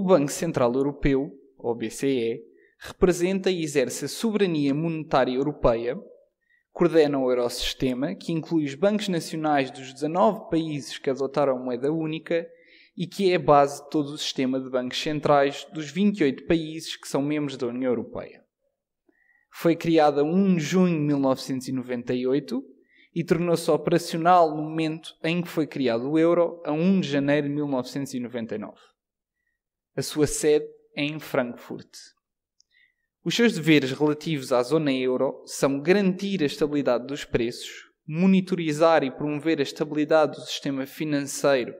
o Banco Central Europeu, ou BCE, representa e exerce a soberania monetária europeia, coordena o Eurosistema, que inclui os bancos nacionais dos 19 países que adotaram a moeda única e que é a base de todo o sistema de bancos centrais dos 28 países que são membros da União Europeia. Foi criada 1 de junho de 1998 e tornou-se operacional no momento em que foi criado o euro, a 1 de janeiro de 1999. A sua sede é em Frankfurt. Os seus deveres relativos à zona euro são garantir a estabilidade dos preços, monitorizar e promover a estabilidade do sistema financeiro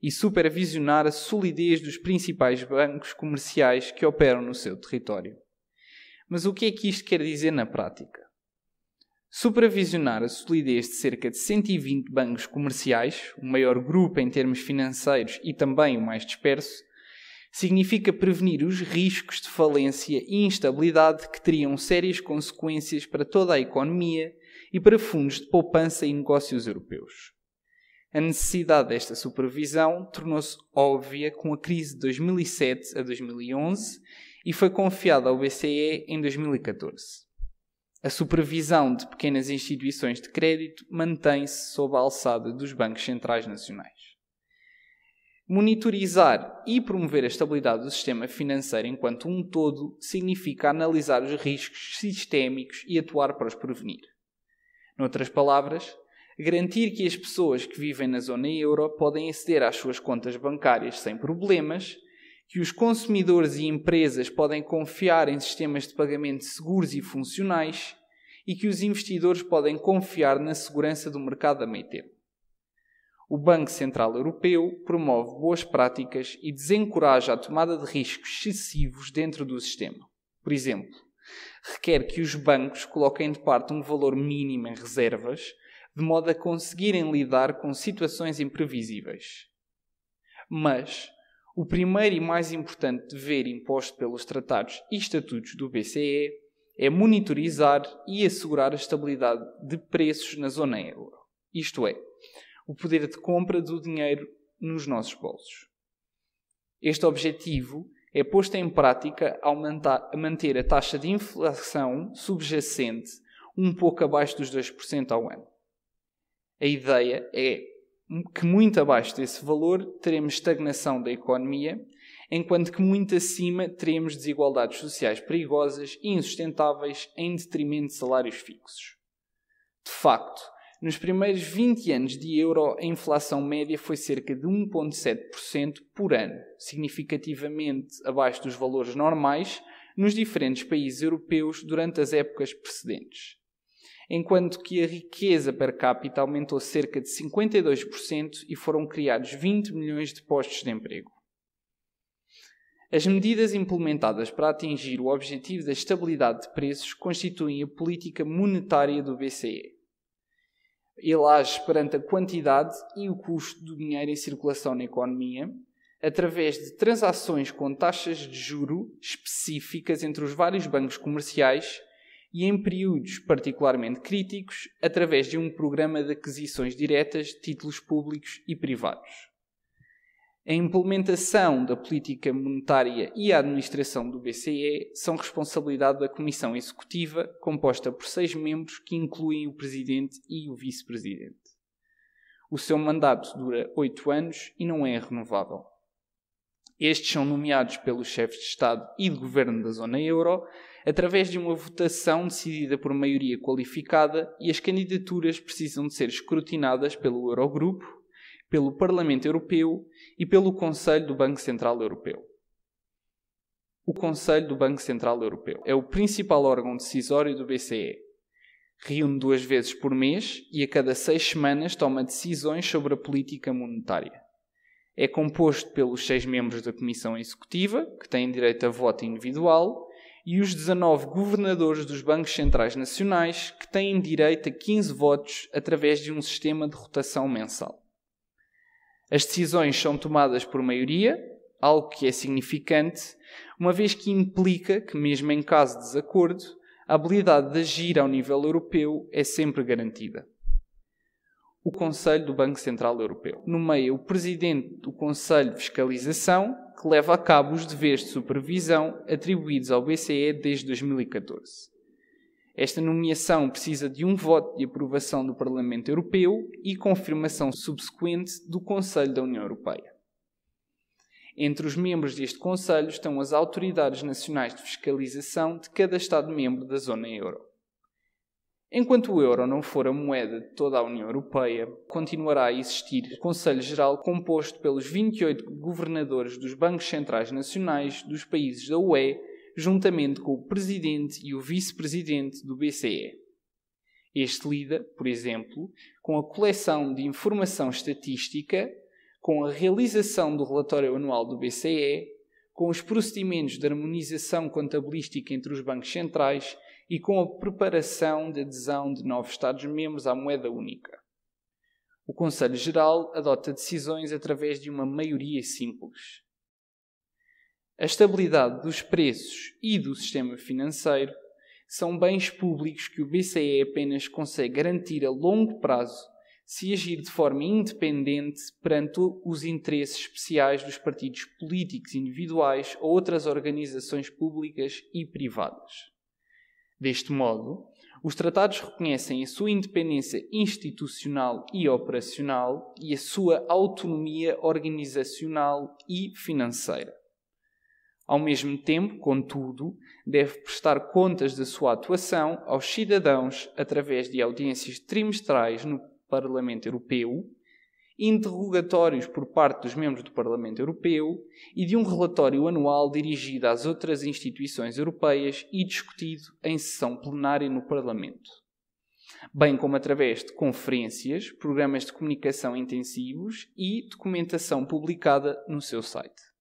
e supervisionar a solidez dos principais bancos comerciais que operam no seu território. Mas o que é que isto quer dizer na prática? Supervisionar a solidez de cerca de 120 bancos comerciais, o maior grupo em termos financeiros e também o mais disperso, significa prevenir os riscos de falência e instabilidade que teriam sérias consequências para toda a economia e para fundos de poupança e negócios europeus. A necessidade desta supervisão tornou-se óbvia com a crise de 2007 a 2011 e foi confiada ao BCE em 2014. A supervisão de pequenas instituições de crédito mantém-se sob a alçada dos bancos centrais nacionais. Monitorizar e promover a estabilidade do sistema financeiro enquanto um todo significa analisar os riscos sistémicos e atuar para os prevenir. Noutras palavras, garantir que as pessoas que vivem na zona euro podem aceder às suas contas bancárias sem problemas, que os consumidores e empresas podem confiar em sistemas de pagamento seguros e funcionais e que os investidores podem confiar na segurança do mercado a meio tempo. O Banco Central Europeu promove boas práticas e desencoraja a tomada de riscos excessivos dentro do sistema. Por exemplo, requer que os bancos coloquem de parte um valor mínimo em reservas, de modo a conseguirem lidar com situações imprevisíveis. Mas o primeiro e mais importante dever imposto pelos tratados e estatutos do BCE é monitorizar e assegurar a estabilidade de preços na zona euro. Isto é, o poder de compra do dinheiro nos nossos bolsos. Este objetivo é posto em prática ao manter a taxa de inflação subjacente um pouco abaixo dos 2% ao ano. A ideia é que muito abaixo desse valor teremos estagnação da economia, enquanto que muito acima teremos desigualdades sociais perigosas e insustentáveis em detrimento de salários fixos. De facto, nos primeiros 20 anos de euro, a inflação média foi cerca de 1,7% por ano, significativamente abaixo dos valores normais nos diferentes países europeus durante as épocas precedentes. Enquanto que a riqueza per capita aumentou cerca de 52% e foram criados 20 milhões de postos de emprego. As medidas implementadas para atingir o objetivo da estabilidade de preços constituem a política monetária do BCE age perante a quantidade e o custo do dinheiro em circulação na economia, através de transações com taxas de juro específicas entre os vários bancos comerciais e em períodos particularmente críticos, através de um programa de aquisições diretas de títulos públicos e privados. A implementação da política monetária e a administração do BCE são responsabilidade da Comissão Executiva, composta por seis membros que incluem o Presidente e o Vice-Presidente. O seu mandato dura oito anos e não é renovável. Estes são nomeados pelos chefes de Estado e de Governo da Zona Euro através de uma votação decidida por maioria qualificada e as candidaturas precisam de ser escrutinadas pelo Eurogrupo, pelo Parlamento Europeu e pelo Conselho do Banco Central Europeu. O Conselho do Banco Central Europeu é o principal órgão decisório do BCE. Reúne duas vezes por mês e a cada seis semanas toma decisões sobre a política monetária. É composto pelos seis membros da Comissão Executiva, que têm direito a voto individual, e os 19 governadores dos bancos centrais nacionais, que têm direito a 15 votos através de um sistema de rotação mensal. As decisões são tomadas por maioria, algo que é significante, uma vez que implica que, mesmo em caso de desacordo, a habilidade de agir ao nível europeu é sempre garantida. O Conselho do Banco Central Europeu nomeia o presidente do Conselho de Fiscalização, que leva a cabo os deveres de supervisão atribuídos ao BCE desde 2014. Esta nomeação precisa de um voto de aprovação do Parlamento Europeu e confirmação subsequente do Conselho da União Europeia. Entre os membros deste Conselho estão as autoridades nacionais de fiscalização de cada Estado-membro da zona euro. Enquanto o euro não for a moeda de toda a União Europeia, continuará a existir o Conselho Geral composto pelos 28 governadores dos bancos centrais nacionais dos países da UE juntamente com o presidente e o vice-presidente do BCE. Este lida, por exemplo, com a coleção de informação estatística, com a realização do relatório anual do BCE, com os procedimentos de harmonização contabilística entre os bancos centrais e com a preparação de adesão de novos Estados-membros à moeda única. O Conselho Geral adota decisões através de uma maioria simples. A estabilidade dos preços e do sistema financeiro são bens públicos que o BCE apenas consegue garantir a longo prazo se agir de forma independente perante os interesses especiais dos partidos políticos individuais ou outras organizações públicas e privadas. Deste modo, os tratados reconhecem a sua independência institucional e operacional e a sua autonomia organizacional e financeira. Ao mesmo tempo, contudo, deve prestar contas da sua atuação aos cidadãos através de audiências trimestrais no Parlamento Europeu, interrogatórios por parte dos membros do Parlamento Europeu e de um relatório anual dirigido às outras instituições europeias e discutido em sessão plenária no Parlamento. Bem como através de conferências, programas de comunicação intensivos e documentação publicada no seu site.